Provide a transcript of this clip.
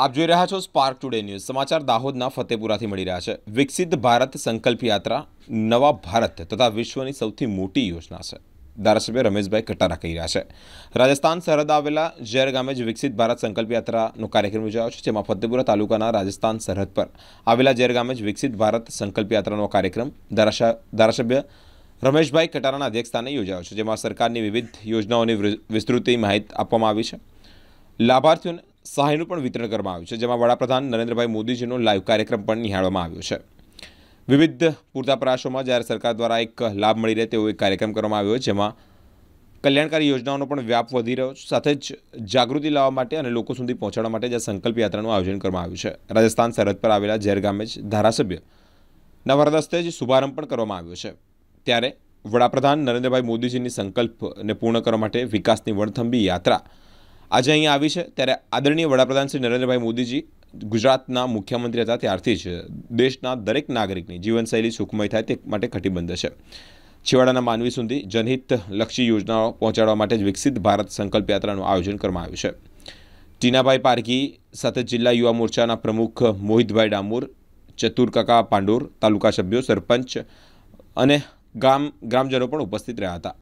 આપ જોઈ રહ્યા છો સ્પાર્ક ટુડે ન્યૂઝ સમાચાર દાહોદના ફતેપુરાથી મળી રહ્યા છે વિકસિત ભારત સંકલ્પ યાત્રા નવા ભારત તથા વિશ્વની સૌથી મોટી યોજના છે ધારાસભ્ય રમેશભાઈ કટારા કહી રહ્યા છે રાજસ્થાન સરહદ આવેલા ઝેર ગામે જ વિકસિત ભારત સંકલ્પ યાત્રાનો કાર્યક્રમ યોજાયો છે જેમાં ફતેપુરા તાલુકાના રાજસ્થાન સરહદ પર આવેલા ઝેર ગામે જ વિકસિત ભારત સંકલ્પ યાત્રાનો કાર્યક્રમ ધારાસભ્ય રમેશભાઈ કટારાના અધ્યક્ષસ્થાને યોજાયો છે જેમાં સરકારની વિવિધ યોજનાઓની વિસ્તૃતિ માહિતી આપવામાં આવી છે લાભાર્થીઓને સહાયનું પણ વિતરણ કરવામાં આવ્યું છે જેમાં વડાપ્રધાન નરેન્દ્રભાઈ મોદીજીનો લાઈવ કાર્યક્રમ પણ નિહાળવામાં આવ્યો છે વિવિધ પૂર્તાપરાશોમાં જ્યારે સરકાર દ્વારા એક લાભ મળી રહે તેવો એક કાર્યક્રમ કરવામાં આવ્યો જેમાં કલ્યાણકારી યોજનાઓનો પણ વ્યાપ વધી રહ્યો છે સાથે જ જાગૃતિ લાવવા માટે અને લોકો સુધી પહોંચાડવા માટે જ્યાં સંકલ્પ યાત્રાનું આયોજન કરવામાં આવ્યું છે રાજસ્થાન સરહદ પર આવેલા ઝેર ગામે જ ધારાસભ્ય નવરદસ્તે જ શુભારંભ પણ કરવામાં આવ્યો છે ત્યારે વડાપ્રધાન નરેન્દ્રભાઈ મોદીજીની સંકલ્પને પૂર્ણ કરવા માટે વિકાસની વણથંભી યાત્રા આજે અહીંયા આવી છે ત્યારે આદરણીય વડાપ્રધાન શ્રી નરેન્દ્રભાઈ મોદીજી ગુજરાતના મુખ્યમંત્રી હતા ત્યારથી જ દેશના દરેક નાગરિકની જીવનશૈલી સુખમય થાય તે માટે કટિબંધ છે છેવાડાના માનવી સુધી જનહિત લક્ષી યોજનાઓ પહોંચાડવા માટે જ વિકસિત ભારત સંકલ્પ યાત્રાનું આયોજન કરવામાં આવ્યું છે ટીનાભાઈ પારકી સાથે જિલ્લા યુવા મોરચાના પ્રમુખ મોહિતભાઈ ડામોર ચતુરકાકા પાંડોર તાલુકા સભ્યો સરપંચ અને ગામ ગ્રામજનો પણ ઉપસ્થિત રહ્યા હતા